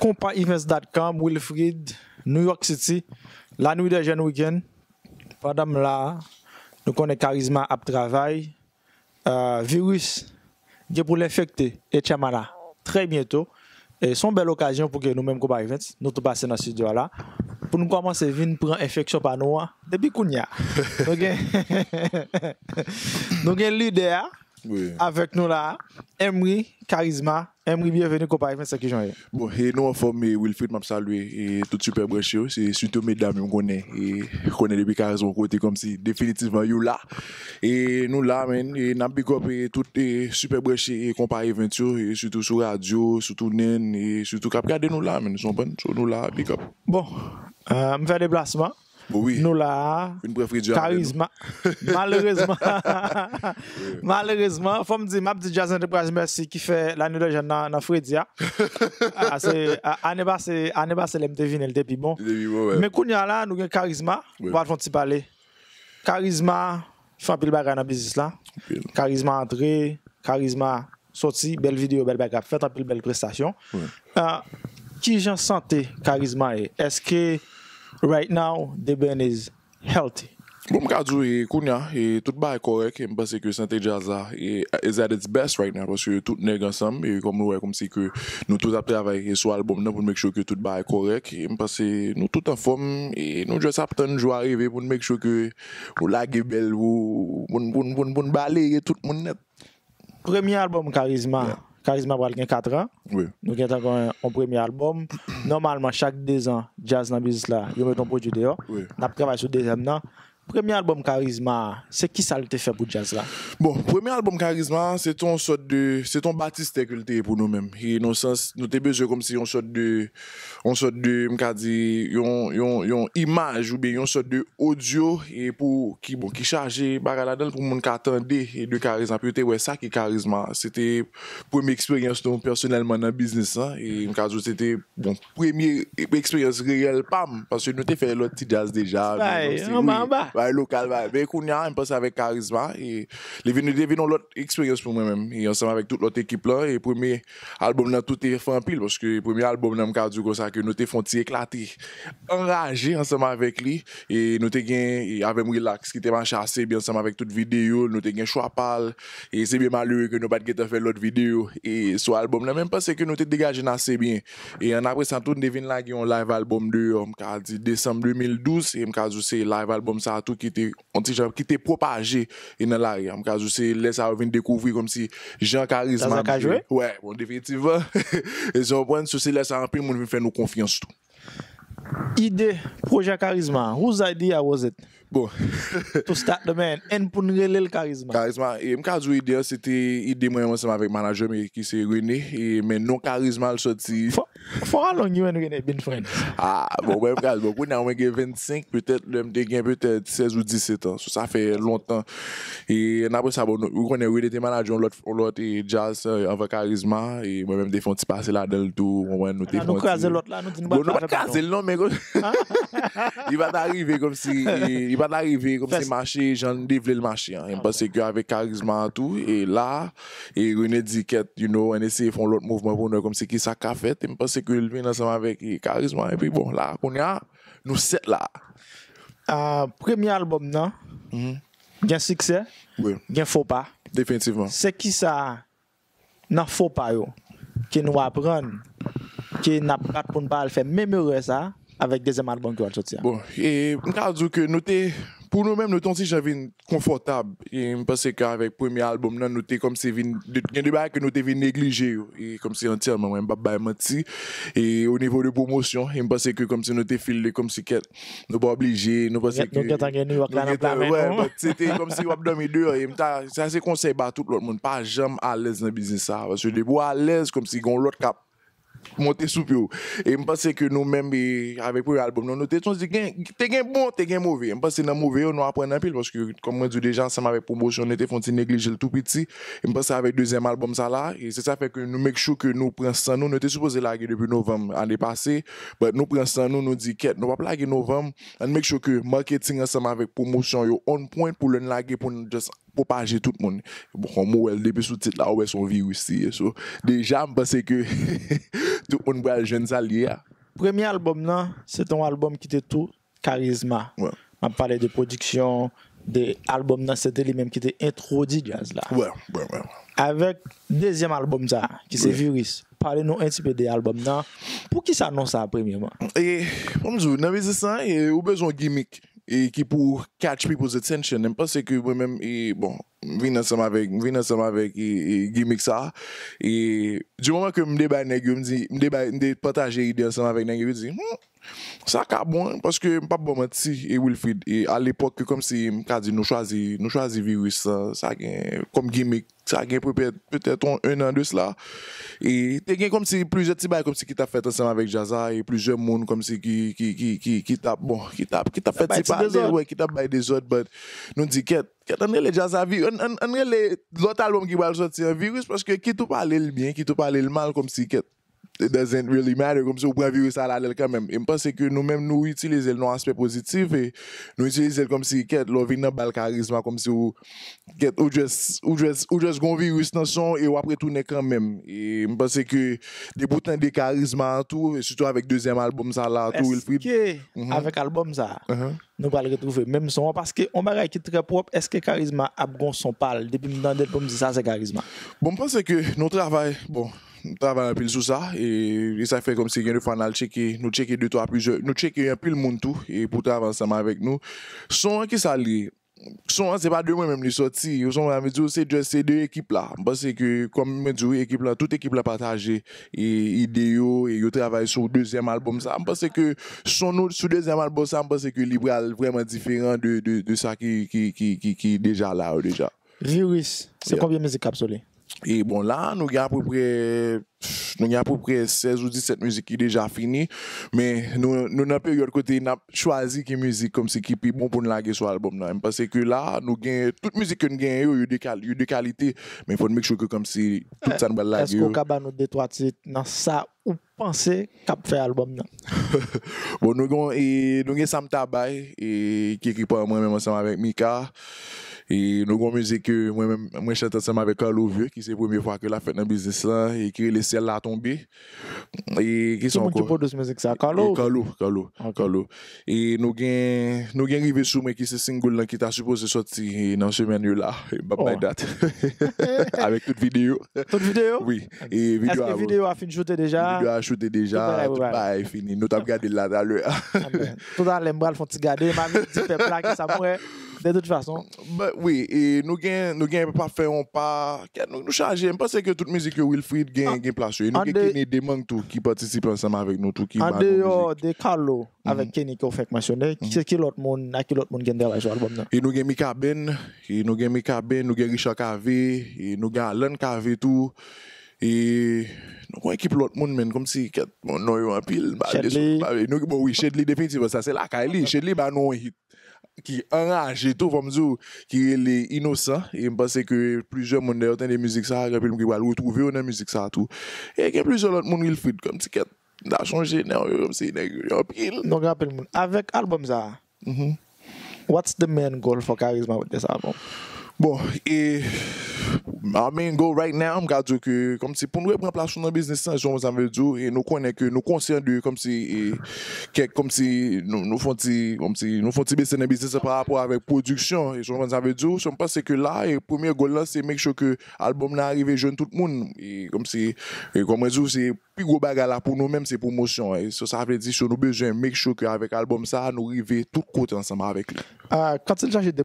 compaevents.com, Wilfried, New York City, la nuit de Jeune end Madame là, nous connaissons Charisma à travail. Euh, virus, qui est pour l'infecter, et Chamala, très bientôt. Et c'est une belle occasion pour que nous-mêmes, CompaEvents, Events, nous passions dans ce studio-là pour nous commencer à prendre infection par nous hein. depuis qu'on y a. Donc, nous avons l'idée hein, avec nous là, Emery, Charisma, bienvenue, comparé à janvier. Bon, et nous, en forme, Wilfried m'a salué, et tout super brèche, oh, c'est surtout mesdames, on connaît, et nous connaît depuis carrément côté comme si définitivement, étaient là. Et nous là, men, et n'a big et tout super brèche, et comparé Venture, et surtout sur radio, surtout NEN, et surtout cap, regardez nous là, men, nous sommes bonnes, nous là, big Bon, euh, vais faire des placements. Oui. Nous là. Une Charisme. Malheureusement. Malheureusement. Faut me dire, ma petite Jazz Enterprise, merci, qui fait l'année de jeune dans Fredia. Année passée, année passée, elle me devine, elle depuis bon. Mais quand là, nous avons charisme. On va te parler. Charisme, fait un pile bagarre dans le business là. Charisme entré. charisme sorti, belle vidéo, belle bagarre, fait un pile belle prestation. Ah, qui j'en sentais charisme est? Est-ce que. Right now, the band is healthy. Boum Kadzou, kounya, tout ba e korek. Mpase ke Sante Jazza is at its best right now. Pwosye tout neg ansam. Mpase nou tout apte avay sou alboum nan pou mwek chouke tout ba e korek. Mpase nou tout apte avay sou alboum nan pou mwek chouke tout ba e korek. Premi alboum Karizma. Charisma va gagner 4 ans. Oui. Nous avons encore un, premier album. Normalement, chaque 2 ans, Jazz dans le business là, il met un produit dehors. Oui. Nous travaillons sur le deuxième premier album Charisma, c'est qui ça le fait pour jazz là Bon, premier album Charisma, c'est ton sorte de c'est ton baptiste que pour nous-mêmes. Et dans sens, nous avons besoin comme si on sorte de on sorte de m'ka dit yon yon image ou bien une sorte de audio et pour qui bon qui charger dedans pour monde qui attendait et de Charisma peut ouais ça qui Charisma, c'était première expérience donc personnellement dans business hein, et dit c'était bon première expérience réelle pam parce que nous t'ai fait l'autre jazz déjà. Bah, avec local, bail. Mais avec charisme, et les venus deviennent l'autre expérience pour moi-même. Et ensemble avec toute l'autre équipe là, et premier album là, tout est fait en pile, parce que premier album là, m'ka du que nous t'es font éclater, enragé ensemble avec lui, et nous t'es gain, avec Relax, qui était marché assez bien ensemble avec toute vidéo, nous t'es gain choix et c'est bien malheureux que nous pas de faire l'autre vidéo, et ce album là, même parce que nous t'es dégagé assez bien. Et après ça, tout devine l'a qui un live album de, décembre 2012, et m'ka dit c'est live album ça qui était anti qui était propagé dans l'arrière en cas où c'est laisse à venir découvrir comme si Jean Charisma ouais bon définitivement et on point sur c'est laisse à un peu faire nous confiance tout idée projet charisma whose idea was it bon to start the man and pour le charisma charisma et me cas idée c'était idée moi ensemble avec manager mais qui c'est René et mais non charisma le sorti For how long you and we been friends? Ah, bon, ben, regarde, bon, on a 25, peut-être, le MD peut-être 16 ou 17 ans. Ça fait longtemps. Et après ça, bon, nous connaît Willy était manager, on l'autre jazz, euh, avec charisme, et moi-même, des fois, on passe là dans le on va nous défendre. Ah, nous l'autre là, nous disons, bon, nous bah, pas craser l'autre, mais il va t'arriver comme si, il va t'arriver comme si marché, j'en développé le marché, hein. Parce que avec charisme tout, et là, et René dit, you know, on essaye de font l'autre mouvement pour nous, comme si qui ça qu'a fait, c'est que lui, ensemble avec charisme Et puis bon, là, on y a, nous sept là. Euh, premier album, non? -hmm. Bien succès? Oui. Bien faux pas? Définitivement. C'est qui ça? Non, faux pas, yo. Qui nous apprend, qui n'a pas pour ne pas le faire, même heureux ça avec deuxième album qui va sortir. Bon, et je que nous pour nous-mêmes, nous si j'avais confortable. Et je pense qu'avec le premier album, nous avons comme si des que nous avons négligé. Et comme si entièrement, même pas menti. Et au niveau de promotion, je pense que comme si nous avons filé, comme si nous pas obligé Nous pensons que. Nous avons bah, C'était comme si nous avons dormi dehors. Et ça, c'est conseil à tout le monde. Pas jamais à l'aise dans le business. Parce que suis à l'aise, comme si on l'autre cap monter sous pio. Et je pense que nous même avec le album, nous notons, dit, t'es gain bon, t'es gain mauvais. Je pense que dans mauvais, nous apprenons un pile parce que, comme je dis déjà, ensemble avec promotion, on était avons négliger le tout petit. Je pense avec deuxième album, ça là, et c'est ça fait que nous make sure que nous prenons ça nous, nous étions supposés l'agir depuis novembre année passée, mais nous prenons ça nous, nous dit qu'est, nous pas novembre, and make sure que marketing ensemble avec promotion, on point pour le laguer pour nous just pou pa aje tout moun, pou bon, kon mou el depi sou tit la ouwe son vi ou si. E so, deja m basè ke tout moun bwa jen sal ye a. Premye albom nan, se ton albom ki te tou karizma. M ap pale de prodiksyon, de albom nan se te li menm ki te introdid yon zla. Wè, wè, wè. Avek dezyem albom za ki se viris, pale nou entipe de albom nan, pou ki sa anonsa apremye bon, m? E, m amzou, nan vizisan, ou bezon gimmik. et qui pour catch people's attention. Je pense que moi-même, bon, viens ensemble avec, viens ensemble avec, gimmick ça. Et du moment que je me débat, je me dis, je partager idée ensemble avec, je me dis, ça a bon hein, parce que pas bon et Wilfried et à l'époque comme si qu'a dit nous choisi nous choisi virus ça gain comme gimmick ça gain peut-être un an de cela et t'es gain comme si plusieurs petits comme si qui t'a fait ensemble avec Jaza et plusieurs monde comme si qui qui qui qui qui t'a bon qui t'a qui t'a fait parler ouais qui t'a fait des autres mais nous dit que on les Jaza un on les l'autre albums qui va sortir un virus parce que qui tout parler le bien qui tout parler le mal comme si it doesn't really matter. Comme si au point de ça là quand même. Et je pense que nous-mêmes, nous utilisons nos aspects positifs et nous utilisons comme si, qu'est l'ovine dans le charisme, comme si, ou, qu'est, ou juste, ou virus son, et après tout, n'est quand même. Et je pense que des boutons de charisme en tout, surtout avec deuxième album, ça là, tout, il fait. Mhm. avec album, ça, uh-huh. nous pas le retrouver, même son, parce que, on m'a qui très propre, est-ce que charisme a bon son pâle, depuis des nous avons ça, c'est charisme. Bon, je pense que notre travail, bon, travail un pile sur ça et, et, ça fait comme si une fois nous checker nous checker deux trois plusieurs nous checker un pile monde tout et pour travailler ensemble avec nous son qui ça lié son c'est pas deux moi même les sorti son sont me dire oh, c'est ces deux équipes là parce que comme me dit équipe là toute équipe là partagé et idéo et yo travaille sur deuxième album ça parce que son autre sur deuxième album ça parce que libéral vraiment différent de de, de ça qui qui qui qui, déjà là déjà Virus c'est yeah. combien musique capsulée et bon, là, nous avons à peu près, nous à peu près 16 ou 17 musiques qui sont déjà finies, mais nous, nous, pas période côté, choisi quelle musique comme c'est qui est bon pour nous laguer sur l'album. Parce que là, nous avons toute musique que nous avons, il y a de qualité, mais il faut nous que comme si tout ça nous va laguer. Est-ce qu'on peut nous détoiter dans ça ou penser qu'on fait l'album? bon, nous avons Sam et qui est écrit moi-même ensemble avec Mika. Et nous avons une musique que moi-même, moi, chante ensemble avec Carlo Vieux, qui c'est la première fois que la fête dans le business là, et qui le ciel là tombé. Et qui sont encore. Qui musique ça? Carlo? Carlo, Carlo, Carlo. Et nous avons, nous avons arrivé sur moi qui c'est single là, qui t'a supposé sortir dans ce semaine là, bye oh. date. avec toute vidéo. Toute vidéo? Oui. Et vidéo. Est-ce que vidéo a fini shooter déjà? Vidéo a shooté déjà. Tout est fini. Nous t'avons regardé là, d'ailleurs. Ah, tout à l'heure, on vais le faire regarder, ma vie, tu fais plaquer ça, moi. De toute façon. But, ben oui, et nous gagnons, nous gagnons pas faire un pas. Nous, nous changer. Je pense que toute musique que Wilfried gagne, ah, gagne place. Nous gagnons Kenny Demang tout qui participe ensemble avec nous tout qui. En dehors de Carlo avec mhm. Kenny qu'on fait mentionner, c'est qui l'autre monde, à qui l'autre monde gagne derrière sur là Et nous gagnons Mika Ben, et nous gagnons Mika Ben, nous gagnons Richard Cavé, et nous gagnons Alan Cavé tout. E nou kon ekip l'autre moun men, kom si ket moun nou yo anpil. Shedley. Nou, bon, oui, Shedley definiti, sa se lakay li. Shedley ba nou hit qui et tout comme dire qui est innocent et je pense que plusieurs monde ont des musiques ça et puis qui va bah, retrouver une musique ça tout et il y a plusieurs autres monde fait comme ticket a changé comme c'est nègre donc rappelle avec album ça mhm. what's the main goal for charisma with this album bon et our main goal right now, m'ka dou comme c'est pour nous prendre place dans le business, ça, j'en veux dire, et nous connaît que nous conscients comme c'est et, comme si, nous, nous font comme c'est nous font baisser dans le business par rapport avec production, et j'en veux dire, pas pense que là, et premier goal là, c'est make sure que l'album n'a arrivé jeune tout le monde, et comme c'est et comme je dis, c'est, plus gros bagarre là pour nous même c'est promotion et so, ça veut dire que nous besoin make sure que avec album ça nous river tout côté ensemble avec lui euh, quand il s'agit de